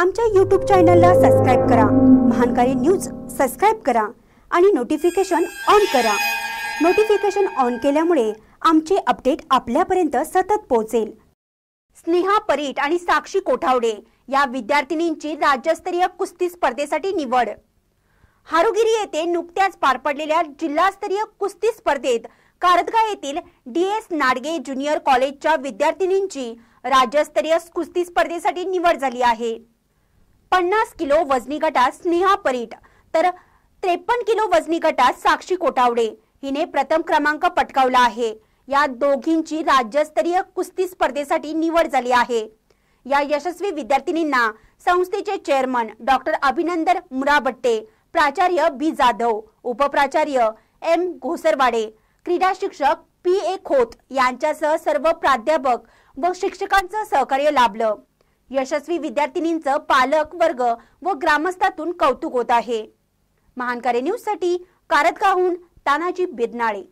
आमच्या यूट्यूब चॅनलला सबस्क्राईब करा महानकारी न्यूज सबस्क्राईब करा आणि नोटिफिकेशन ऑन करा नोटिफिकेशन ऑन केल्यामुळे आमचे अपडेट आपल्यापर्यंत सतत पोहोचेल स्नेहा परीट आणि साक्षी कोठावडे या विद्यार्थिनींची राज्यस्तरीय कुस्ती स्पर्धेसाठी निवड हारुगिरी येथे नुकत्याच पार पडलेल्या जिल्हास्तरीय कुस्ती स्पर्धेत कारदगा येथील डी एस नाडगे ज्युनियर कॉलेजच्या विद्यार्थिनींची राज्यस्तरीय कुस्ती स्पर्धेसाठी निवड झाली आहे पन्नास किलो वजनी गटात स्नेहा परीट तर त्रेपन्न किलो वजनी गटात साक्षी कोटावडे हिने प्रथम क्रमांक पटकावला आहे या दोघींची राज्यस्तरीय कुस्ती स्पर्धेसाठी निवड झाली आहे या यशस्वी विद्यार्थिनींना संस्थेचे चेअरमन डॉक्टर अभिनंदन मुराबट्टे प्राचार्य बी जाधव उपप्राचार्य एम घोसरवाडे क्रीडा शिक्षक पी ए खोत यांच्यासह सर्व प्राध्यापक व शिक्षकांचं सहकार्य लाभलं यशस्वी विद्यार्थिनींचं पालक वर्ग व ग्रामस्थातून कौतुक होत आहे महानकारी साठी कारतकाहून तानाजी बिदनाळे